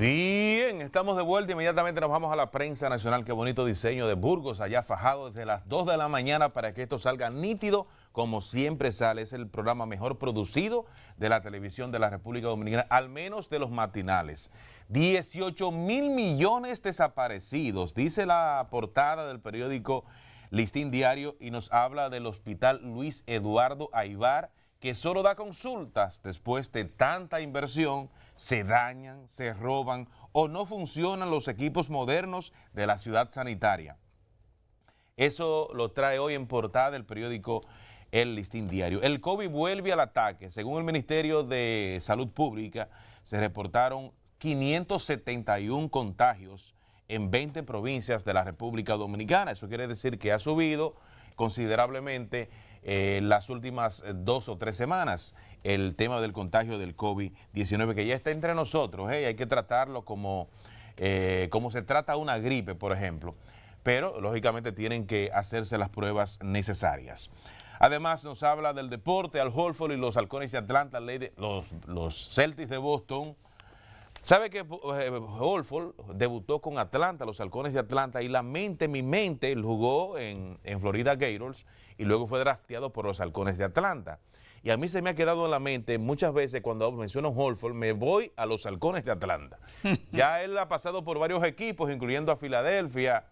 Bien, estamos de vuelta. Inmediatamente nos vamos a la prensa nacional. Qué bonito diseño de Burgos, allá fajado desde las 2 de la mañana para que esto salga nítido, como siempre sale. Es el programa mejor producido de la televisión de la República Dominicana, al menos de los matinales. 18 mil millones desaparecidos, dice la portada del periódico Listín Diario y nos habla del hospital Luis Eduardo Aibar, que solo da consultas después de tanta inversión se dañan, se roban o no funcionan los equipos modernos de la ciudad sanitaria. Eso lo trae hoy en portada el periódico El Listín Diario. El COVID vuelve al ataque. Según el Ministerio de Salud Pública, se reportaron 571 contagios en 20 provincias de la República Dominicana. Eso quiere decir que ha subido considerablemente eh, las últimas eh, dos o tres semanas, el tema del contagio del COVID-19, que ya está entre nosotros, eh, hay que tratarlo como, se trata una gripe, por ejemplo. Pero, lógicamente, tienen que hacerse las pruebas necesarias. Además, nos habla del deporte, al Holford y los halcones de Atlanta, los, los Celtics de Boston, ¿Sabe que eh, Holford debutó con Atlanta, los halcones de Atlanta, y la mente, mi mente, jugó en, Florida Gators y luego fue drafteado por los halcones de Atlanta? Y a mí se me ha quedado en la mente muchas veces cuando menciono Holford, me voy a los halcones de Atlanta. ya él ha pasado por varios equipos, incluyendo a Filadelfia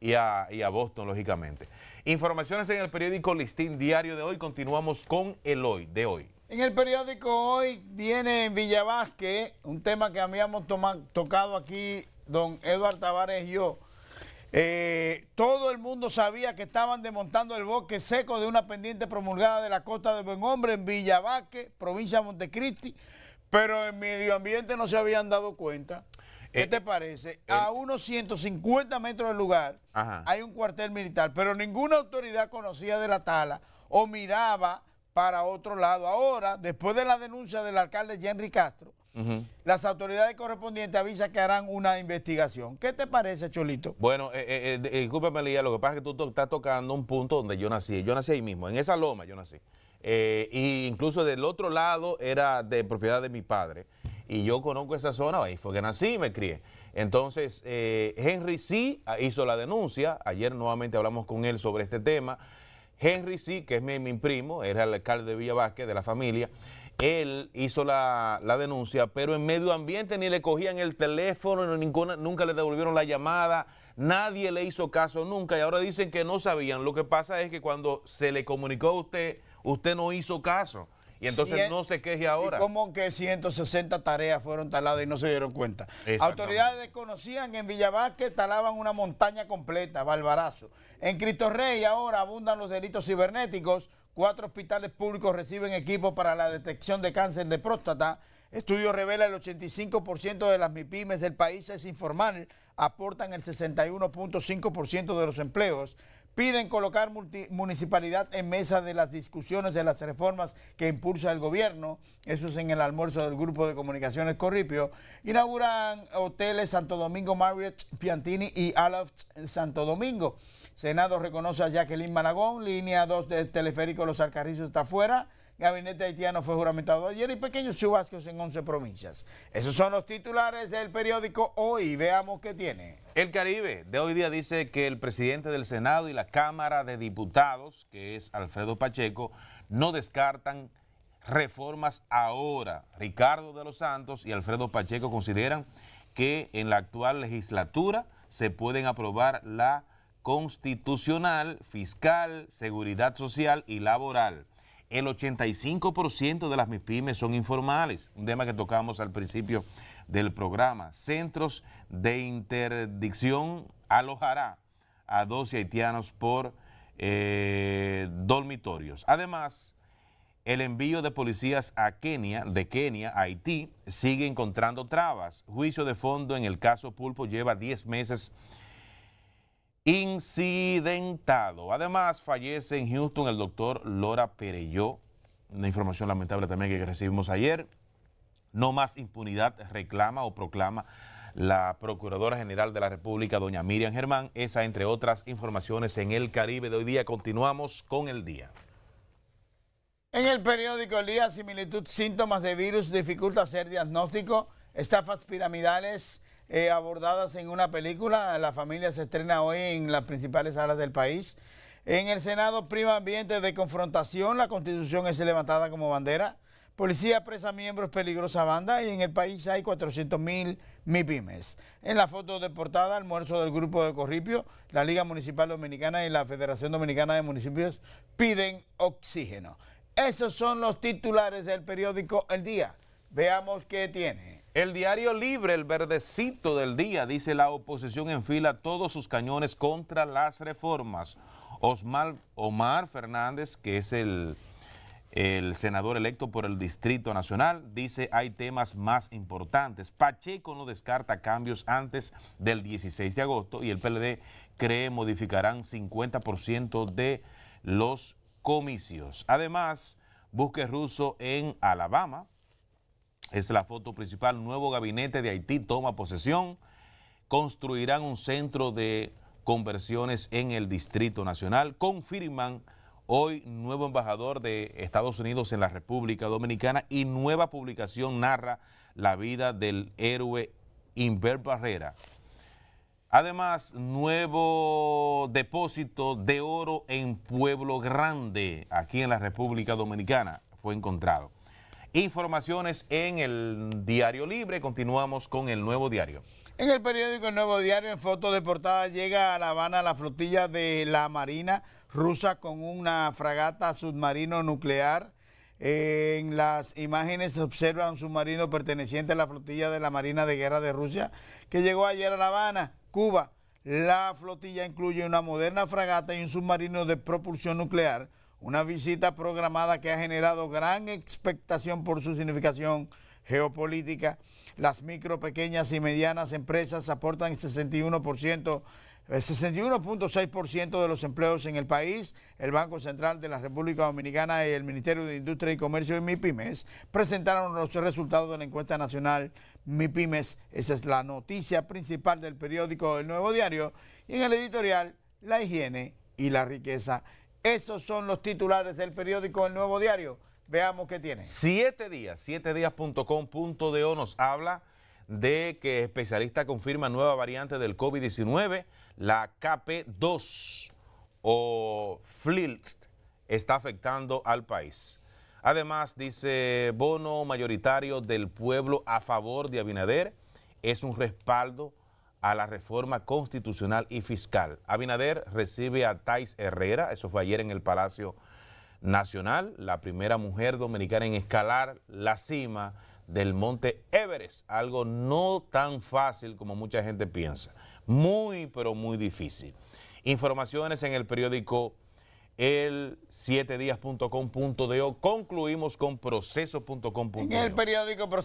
y a, y a Boston, lógicamente. Informaciones en el periódico Listín Diario de hoy. Continuamos con el hoy, de hoy. En el periódico hoy viene en Villavasque un tema que habíamos tocado aquí don Eduardo Tavares y yo. Eh, todo el mundo sabía que estaban desmontando el bosque seco de una pendiente promulgada de la costa de Buen Hombre en Villavasque, provincia de Montecristi, pero en medio ambiente no se habían dado cuenta. ¿Qué eh, te parece? Eh, a unos 150 metros del lugar hay un cuartel militar, pero ninguna autoridad conocía de la tala o miraba para otro lado. Ahora, después de la denuncia del alcalde Henry Castro, las autoridades correspondientes avisan que harán una investigación. ¿Qué te parece, Cholito? Bueno, eh, eh, eh, eh Lía, lo que pasa es que tú estás tocando un punto donde yo nací. Yo nací ahí mismo, en esa loma yo nací. Eh, incluso del otro lado era de propiedad de mi padre. Y yo conozco esa zona, ahí fue que nací y me crié. Entonces, Henry sí hizo la denuncia. Ayer nuevamente hablamos con él sobre este tema. Henry sí, que es mi, primo, era el alcalde de vázquez de la familia, él hizo la, denuncia, pero en medio ambiente ni le cogían el teléfono, nunca le devolvieron la llamada, nadie le hizo caso nunca y ahora dicen que no sabían. Lo que pasa es que cuando se le comunicó a usted, usted no hizo caso. Y entonces no se queje ahora. ¿Cómo que 160 tareas fueron taladas y no se dieron cuenta? Autoridades desconocían que en Villavasque talaban una montaña completa, Balbarazo. En Cristo ahora abundan los delitos cibernéticos. Cuatro hospitales públicos reciben equipos para la detección de cáncer de próstata. Estudio revela el 85% de las MIPIMES del país es informal, aportan el 61.5% de los empleos. Piden colocar municipalidad en mesa de las discusiones de las reformas que impulsa el gobierno. Eso es en el almuerzo del grupo de comunicaciones Corripio. Inauguran hoteles Santo Domingo Marriott Piantini y Aloft, Santo Domingo. Senado reconoce a Jacqueline Malagón. Línea 2 del teleférico Los Alcarrizos está fuera gabinete haitiano fue juramentado ayer y pequeños chubascos en 11 provincias. Esos son los titulares del periódico Hoy. Veamos qué tiene. El Caribe de hoy día dice que el presidente del Senado y la Cámara de Diputados, que es Alfredo Pacheco, no descartan reformas ahora. Ricardo de los Santos y Alfredo Pacheco consideran que en la actual legislatura se pueden aprobar la constitucional, fiscal, seguridad social y laboral el 85% de las MIPIMES son informales, un tema que tocamos al principio del programa. Centros de interdicción alojará a 12 haitianos por eh, dormitorios. Además, el envío de policías a Kenia, de Kenia a Haití, sigue encontrando trabas. Juicio de fondo en el caso Pulpo lleva 10 meses incidentado. Además, fallece en Houston el doctor Lora Pereyó. Una información lamentable también que recibimos ayer. No más impunidad reclama o proclama la Procuradora General de la República, doña Miriam Germán. Esa, entre otras informaciones, en el Caribe de hoy día. Continuamos con el día. En el periódico El Día, similitud, síntomas de virus dificulta hacer diagnóstico, estafas piramidales, eh, abordadas en una película. La familia se estrena hoy en las principales salas del país. En el Senado prima ambiente de confrontación, la constitución es levantada como bandera. Policía presa miembros peligrosa banda y en el país hay 400 mil MIPIMES. En la foto de portada, almuerzo del grupo de Corripio, la Liga Municipal Dominicana y la Federación Dominicana de Municipios piden oxígeno. Esos son los titulares del periódico El Día. Veamos qué tiene. El diario Libre, el verdecito del día, dice la oposición enfila todos sus cañones contra las reformas. Osmar, Omar Fernández, que es el, el senador electo por el Distrito Nacional, dice hay temas más importantes. Pacheco no descarta cambios antes del 16 de agosto y el PLD cree modificarán 50% de los comicios. Además, busque ruso en Alabama es la foto principal. Nuevo gabinete de Haití toma posesión. Construirán un centro de conversiones en el Distrito Nacional. Confirman hoy nuevo embajador de Estados Unidos en la República Dominicana y nueva publicación narra la vida del héroe Inver Barrera. Además, nuevo depósito de oro en Pueblo Grande, aquí en la República Dominicana, fue encontrado. Informaciones en el Diario Libre. Continuamos con el Nuevo Diario. En el periódico El Nuevo Diario, en foto de portada, llega a La Habana la flotilla de la Marina rusa con una fragata submarino nuclear. En las imágenes se observa un submarino perteneciente a la flotilla de la Marina de Guerra de Rusia que llegó ayer a La Habana, Cuba. La flotilla incluye una moderna fragata y un submarino de propulsión nuclear una visita programada que ha generado gran expectación por su significación geopolítica. Las micro, pequeñas y medianas empresas aportan el 61%. 61.6% de los empleos en el país, el Banco Central de la República Dominicana y el Ministerio de Industria y Comercio y MIPIMES presentaron los resultados de la encuesta nacional MIPIMES. Esa es la noticia principal del periódico El Nuevo Diario y en el editorial La Higiene y la Riqueza. Esos son los titulares del periódico El Nuevo Diario. Veamos qué tiene. Siete días, siete díascomde nos habla de que especialista confirma nueva variante del COVID-19, la KP2 o FLILT, está afectando al país. Además, dice, bono mayoritario del pueblo a favor de Abinader es un respaldo a la reforma constitucional y fiscal. Abinader recibe a Thais Herrera, eso fue ayer en el Palacio Nacional, la primera mujer dominicana en escalar la cima del monte Everest, algo no tan fácil como mucha gente piensa, muy pero muy difícil. Informaciones en el periódico el 7 o Concluimos con proceso.com.do. En el periódico o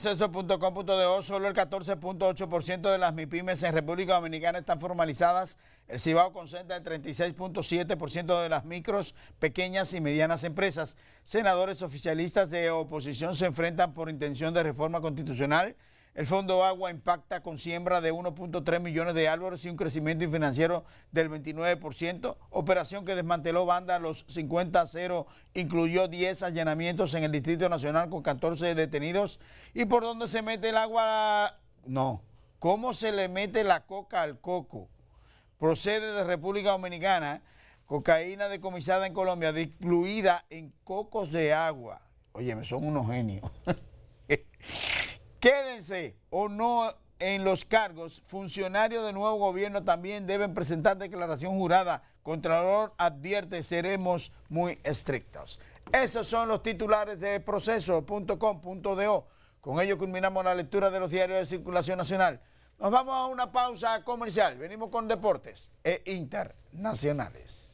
solo el 14.8% de las MIPIMES en República Dominicana están formalizadas. El Cibao concentra el 36.7% de las micros, pequeñas y medianas empresas. Senadores oficialistas de oposición se enfrentan por intención de reforma constitucional. El Fondo Agua impacta con siembra de 1.3 millones de árboles y un crecimiento financiero del 29%. Operación que desmanteló banda los 50 a 0, incluyó 10 allanamientos en el Distrito Nacional con 14 detenidos. ¿Y por dónde se mete el agua? No. ¿Cómo se le mete la coca al coco? Procede de República Dominicana, cocaína decomisada en Colombia, incluida en cocos de agua. Oye, son unos genios. Quédense o no en los cargos, funcionarios del nuevo gobierno también deben presentar declaración jurada. Contralor advierte, seremos muy estrictos. Esos son los titulares de proceso.com.do. Con ello culminamos la lectura de los diarios de circulación nacional. Nos vamos a una pausa comercial. Venimos con deportes e internacionales.